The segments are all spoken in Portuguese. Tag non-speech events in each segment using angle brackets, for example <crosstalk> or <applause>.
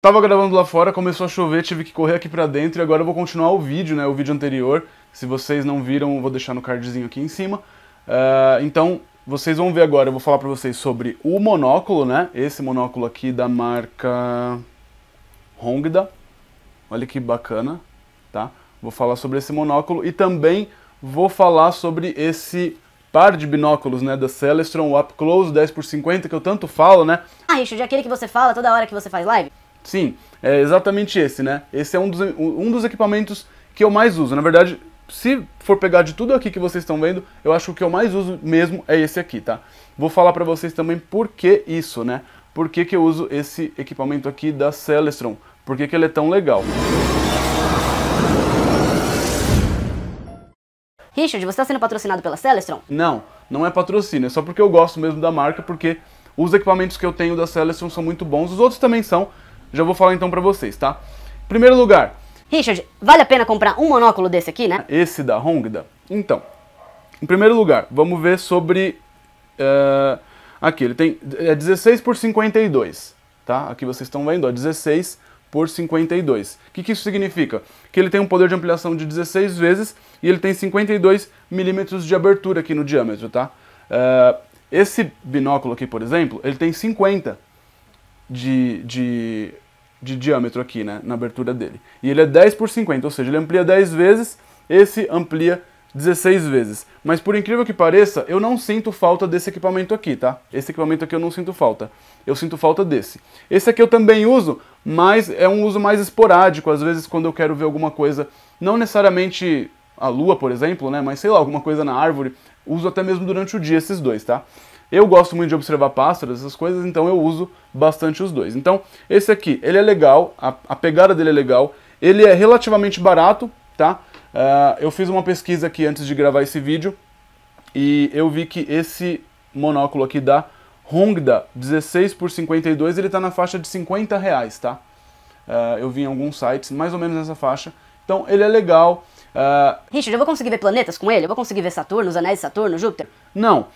Tava gravando lá fora, começou a chover, tive que correr aqui pra dentro e agora eu vou continuar o vídeo, né? O vídeo anterior. Se vocês não viram, vou deixar no cardzinho aqui em cima. Uh, então, vocês vão ver agora, eu vou falar pra vocês sobre o monóculo, né? Esse monóculo aqui da marca Hongda. Olha que bacana, tá? Vou falar sobre esse monóculo e também vou falar sobre esse par de binóculos, né, da Celestron, o Up Close 10x50, que eu tanto falo, né? Ah, Richard, é aquele que você fala toda hora que você faz live? Sim, é exatamente esse, né? Esse é um dos, um dos equipamentos que eu mais uso. Na verdade, se for pegar de tudo aqui que vocês estão vendo, eu acho que o que eu mais uso mesmo é esse aqui, tá? Vou falar para vocês também por que isso, né? Por que, que eu uso esse equipamento aqui da Celestron? Por que, que ele é tão legal? Richard, você está sendo patrocinado pela Celestron? Não, não é patrocínio, é só porque eu gosto mesmo da marca, porque os equipamentos que eu tenho da Celestron são muito bons, os outros também são, já vou falar então para vocês, tá? Primeiro lugar. Richard, vale a pena comprar um monóculo desse aqui, né? Esse da Hongda? Então, em primeiro lugar, vamos ver sobre... Uh, aqui, ele tem é 16 por 52, tá? Aqui vocês estão vendo, ó, 16 por 52. O que, que isso significa? Que ele tem um poder de ampliação de 16 vezes e ele tem 52 milímetros de abertura aqui no diâmetro, tá? Uh, esse binóculo aqui, por exemplo, ele tem 50 de, de, de diâmetro aqui, né, na abertura dele. E ele é 10 por 50, ou seja, ele amplia 10 vezes, esse amplia 16 vezes. Mas por incrível que pareça, eu não sinto falta desse equipamento aqui, tá? Esse equipamento aqui eu não sinto falta. Eu sinto falta desse. Esse aqui eu também uso, mas é um uso mais esporádico, às vezes quando eu quero ver alguma coisa, não necessariamente a lua, por exemplo, né, mas sei lá, alguma coisa na árvore, uso até mesmo durante o dia esses dois, tá? Eu gosto muito de observar pássaros, essas coisas, então eu uso bastante os dois. Então, esse aqui, ele é legal, a, a pegada dele é legal, ele é relativamente barato, tá? Uh, eu fiz uma pesquisa aqui antes de gravar esse vídeo e eu vi que esse monóculo aqui da Hongda 16 por 52, ele tá na faixa de 50 reais, tá? Uh, eu vi em alguns sites, mais ou menos nessa faixa. Então, ele é legal, Uh... Richard, eu vou conseguir ver planetas com ele? Eu vou conseguir ver Saturno, os anéis de Saturno, Júpiter? Não.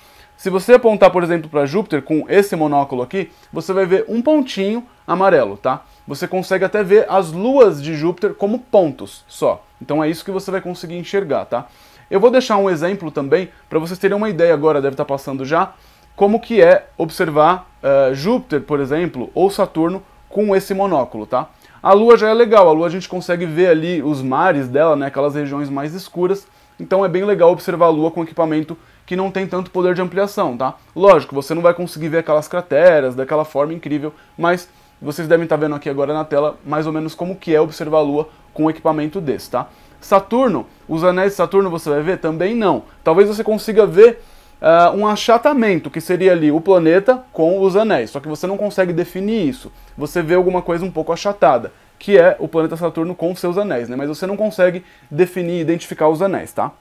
Se você apontar, por exemplo, para Júpiter com esse monóculo aqui, você vai ver um pontinho amarelo, tá? Você consegue até ver as luas de Júpiter como pontos só. Então é isso que você vai conseguir enxergar, tá? Eu vou deixar um exemplo também para vocês terem uma ideia agora, deve estar tá passando já, como que é observar uh, Júpiter, por exemplo, ou Saturno com esse monóculo, tá? A Lua já é legal, a Lua a gente consegue ver ali os mares dela, né, aquelas regiões mais escuras, então é bem legal observar a Lua com equipamento que não tem tanto poder de ampliação, tá? Lógico, você não vai conseguir ver aquelas crateras daquela forma incrível, mas vocês devem estar tá vendo aqui agora na tela mais ou menos como que é observar a Lua com um equipamento desse, tá? Saturno, os anéis de Saturno você vai ver? Também não. Talvez você consiga ver uh, um achatamento, que seria ali o planeta com os anéis, só que você não consegue definir isso. Você vê alguma coisa um pouco achatada, que é o planeta Saturno com seus anéis, né? Mas você não consegue definir e identificar os anéis, tá?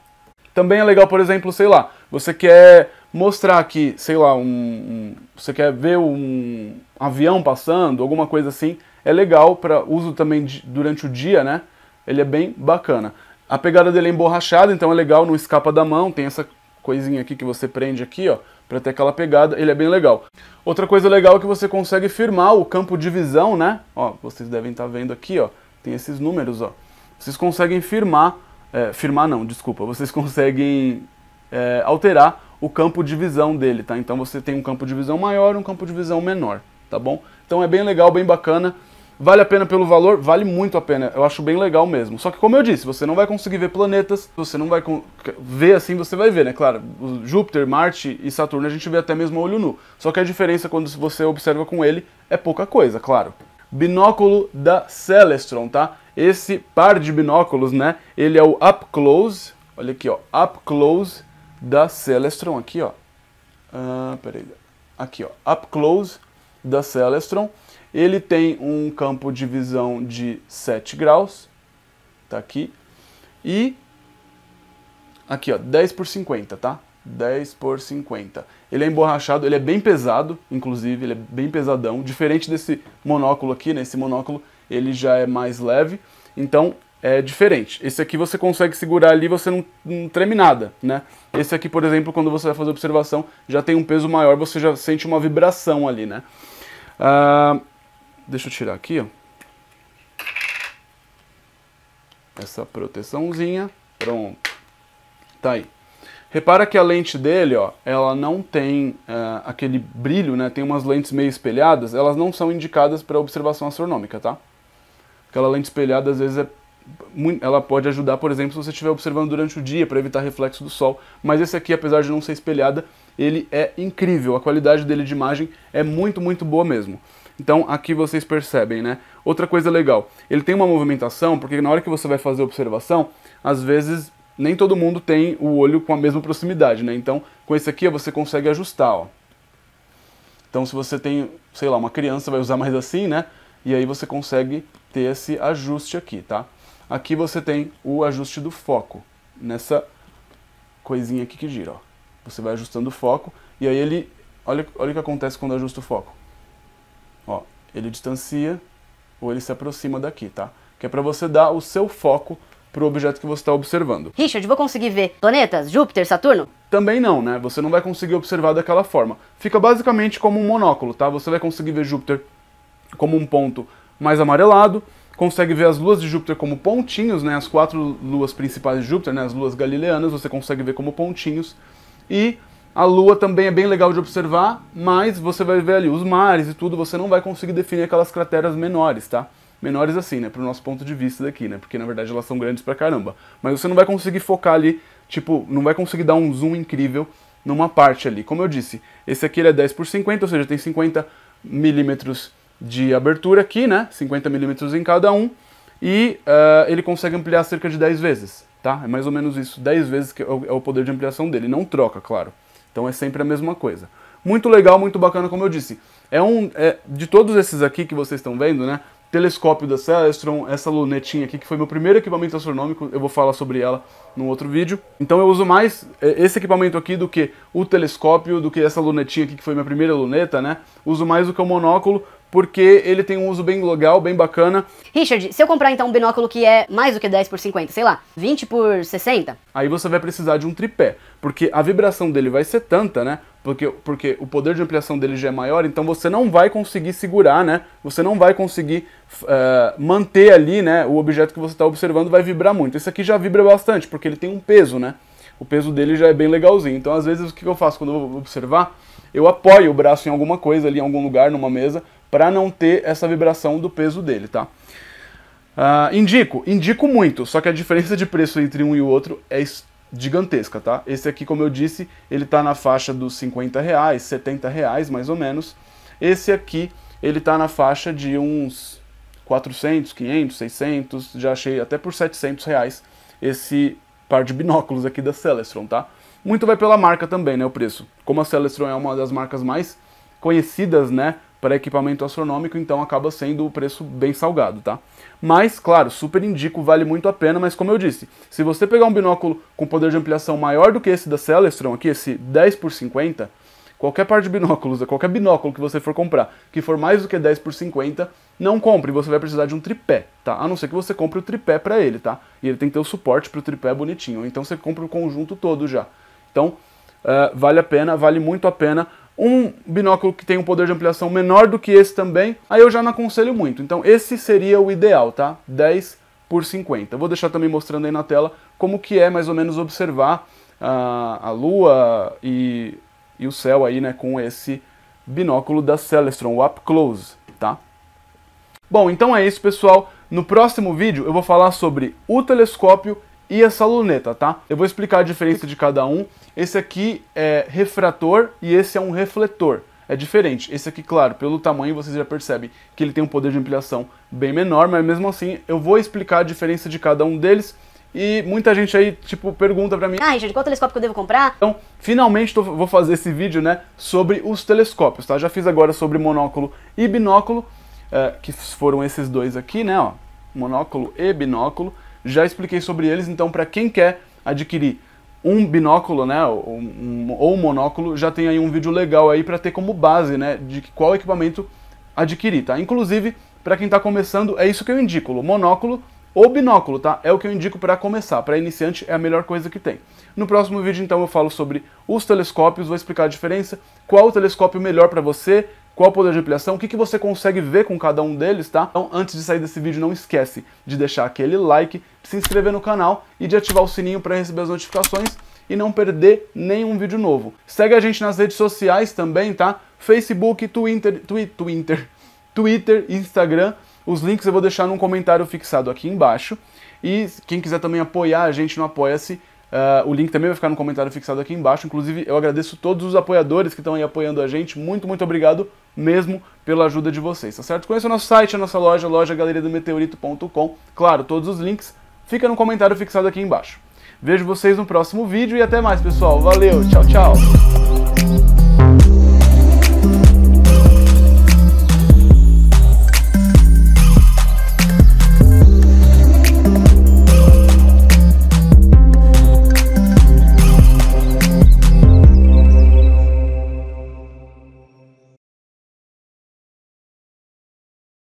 Também é legal, por exemplo, sei lá, você quer mostrar que, sei lá, um, um você quer ver um avião passando, alguma coisa assim, é legal para uso também de, durante o dia, né? Ele é bem bacana. A pegada dele é emborrachada, então é legal, não escapa da mão, tem essa coisinha aqui que você prende aqui, ó, para ter aquela pegada, ele é bem legal. Outra coisa legal é que você consegue firmar o campo de visão, né? Ó, vocês devem estar tá vendo aqui, ó, tem esses números, ó. Vocês conseguem firmar é, firmar não, desculpa. Vocês <laughs> conseguem é, alterar o campo de visão dele, tá? Então você tem um campo de visão maior um campo de visão menor, tá bom? Então é bem legal, bem bacana. Vale a pena pelo valor? Vale muito a pena. Eu acho bem legal mesmo. Só que como eu disse, você não vai conseguir ver planetas, você não vai ver assim, você vai ver, né? Claro, Júpiter, Marte e Saturno a gente vê até mesmo a olho nu. Só que a diferença quando você observa com ele é pouca coisa, claro. Binóculo da Celestron, tá? Esse par de binóculos, né? Ele é o up close, olha aqui, ó, up close da Celestron aqui, ó. Ah, peraí. Aqui, ó, up close da Celestron. Ele tem um campo de visão de 7 graus, tá aqui. E aqui, ó, 10 por 50, tá? 10 por 50. Ele é emborrachado, ele é bem pesado, inclusive, ele é bem pesadão, diferente desse monóculo aqui, né? Esse monóculo ele já é mais leve, então é diferente. Esse aqui você consegue segurar ali, você não, não treme nada, né? Esse aqui, por exemplo, quando você vai fazer observação, já tem um peso maior, você já sente uma vibração ali, né? Uh, deixa eu tirar aqui, ó. Essa proteçãozinha, pronto. Tá aí. Repara que a lente dele, ó, ela não tem uh, aquele brilho, né? Tem umas lentes meio espelhadas, elas não são indicadas para observação astronômica, tá? Aquela lente espelhada, às vezes, é, ela pode ajudar, por exemplo, se você estiver observando durante o dia para evitar reflexo do sol. Mas esse aqui, apesar de não ser espelhada, ele é incrível. A qualidade dele de imagem é muito, muito boa mesmo. Então aqui vocês percebem, né? Outra coisa legal, ele tem uma movimentação, porque na hora que você vai fazer a observação, às vezes nem todo mundo tem o olho com a mesma proximidade, né? Então com esse aqui você consegue ajustar, ó. Então se você tem, sei lá, uma criança vai usar mais assim, né? E aí você consegue ter esse ajuste aqui, tá? Aqui você tem o ajuste do foco, nessa coisinha aqui que gira, ó. Você vai ajustando o foco e aí ele... Olha, olha o que acontece quando ajusta o foco. Ó, ele distancia ou ele se aproxima daqui, tá? Que é para você dar o seu foco pro objeto que você está observando. Richard, vou conseguir ver planetas, Júpiter, Saturno? Também não, né? Você não vai conseguir observar daquela forma. Fica basicamente como um monóculo, tá? Você vai conseguir ver Júpiter como um ponto mais amarelado, consegue ver as luas de Júpiter como pontinhos, né? As quatro luas principais de Júpiter, né? As luas galileanas, você consegue ver como pontinhos. E a lua também é bem legal de observar, mas você vai ver ali os mares e tudo, você não vai conseguir definir aquelas crateras menores, tá? Menores assim, né? Pro nosso ponto de vista daqui, né? Porque na verdade elas são grandes pra caramba. Mas você não vai conseguir focar ali, tipo, não vai conseguir dar um zoom incrível numa parte ali. Como eu disse, esse aqui é 10 por 50, ou seja, tem 50 milímetros de abertura aqui, né? 50 milímetros em cada um. E uh, ele consegue ampliar cerca de 10 vezes, tá? É mais ou menos isso, 10 vezes que é, é o, poder de ampliação dele. Não troca, claro. Então é sempre a mesma coisa. Muito legal, muito bacana, como eu disse. É um é, de todos esses aqui que vocês estão vendo, né? Telescópio da Celestron, essa lunetinha aqui que foi meu primeiro equipamento astronômico, eu vou falar sobre ela num outro vídeo. Então eu uso mais é, esse equipamento aqui do que o telescópio, do que essa lunetinha aqui que foi minha primeira luneta, né? Uso mais do que o monóculo, porque ele tem um uso bem legal, bem bacana. Richard, se eu comprar então um binóculo que é mais do que 10 por 50, sei lá, 20 por 60, aí você vai precisar de um tripé, porque a vibração dele vai ser tanta, né? Porque, porque o poder de ampliação dele já é maior, então você não vai conseguir segurar, né? Você não vai conseguir uh, manter ali, né? O objeto que você está observando vai vibrar muito. Esse aqui já vibra bastante, porque ele tem um peso, né? O peso dele já é bem legalzinho. Então, às vezes, o que eu faço quando eu vou observar? Eu apoio o braço em alguma coisa ali, em algum lugar, numa mesa, para não ter essa vibração do peso dele, tá? Uh, indico, indico muito, só que a diferença de preço entre um e o outro é gigantesca, tá? Esse aqui, como eu disse, ele tá na faixa dos 50 reais, 70 reais mais ou menos. Esse aqui, ele tá na faixa de uns 400, 500, 600, já achei até por 700 reais esse par de binóculos aqui da Celestron, tá? Muito vai pela marca também, né, o preço. Como a Celestron é uma das marcas mais conhecidas, né, para equipamento astronômico, então acaba sendo o preço bem salgado, tá? Mas, claro, super indico, vale muito a pena, mas como eu disse, se você pegar um binóculo com poder de ampliação maior do que esse da Celestron aqui, esse 10 por 50, qualquer par de binóculos, <laughs> qualquer binóculo que você for comprar, que for mais do que 10 por 50, não compre, você vai precisar de um tripé, tá? A não ser que você compre o tripé para ele, tá? E ele tem que ter o suporte para o tripé bonitinho, então você compra o conjunto todo já. Então, uh, vale a pena, vale muito a pena um binóculo que tem um poder de ampliação menor do que esse também, aí eu já não aconselho muito. Então esse seria o ideal, tá? 10 por 50. vou deixar também mostrando aí na tela como que é mais ou menos observar a, ah, a lua e, e o céu aí, né, com esse binóculo da Celestron, o Up Close, tá? Bom, então é isso, pessoal. No próximo vídeo eu vou falar sobre o telescópio e essa luneta, tá? Eu vou explicar a diferença de cada um. Esse aqui é refrator e esse é um refletor. É diferente. Esse aqui, claro, pelo tamanho vocês já percebem que ele tem um poder de ampliação bem menor, mas mesmo assim eu vou explicar a diferença de cada um deles. E muita gente aí, tipo, pergunta pra mim... Ah, Richard, qual telescópio que eu devo comprar? Então, finalmente tô, vou fazer esse vídeo, né, sobre os telescópios, tá? Já fiz agora sobre monóculo e binóculo, é, que foram esses dois aqui, né, ó. Monóculo e binóculo já expliquei sobre eles, então para quem quer adquirir um binóculo, né, ou um, monóculo, já tem aí um vídeo legal aí para ter como base, né, de qual equipamento adquirir, tá? Inclusive, para quem está começando, é isso que eu indico, o monóculo ou binóculo, tá? É o que eu indico para começar, para iniciante é a melhor coisa que tem. No próximo vídeo, então, eu falo sobre os telescópios, vou explicar a diferença, qual o telescópio melhor para você, qual o poder de ampliação, o que, que você consegue ver com cada um deles, tá? Então, antes de sair desse vídeo, não esquece de deixar aquele like, de se inscrever no canal e de ativar o sininho para receber as notificações e não perder nenhum vídeo novo. Segue a gente nas redes sociais também, tá? Facebook, Twitter, Twitter, <laughs> Twitter, Instagram. Os links eu vou deixar num comentário fixado aqui embaixo. E quem quiser também apoiar a gente no Apoia-se, Uh, o link também vai ficar no comentário fixado aqui embaixo. Inclusive, eu agradeço todos os apoiadores que estão aí apoiando a gente. Muito, muito obrigado mesmo pela ajuda de vocês, tá certo? Conheça o nosso site, a nossa loja, meteorito.com. Claro, todos os links fica no comentário fixado aqui embaixo. Vejo vocês no próximo vídeo e até mais, pessoal. Valeu, tchau, tchau!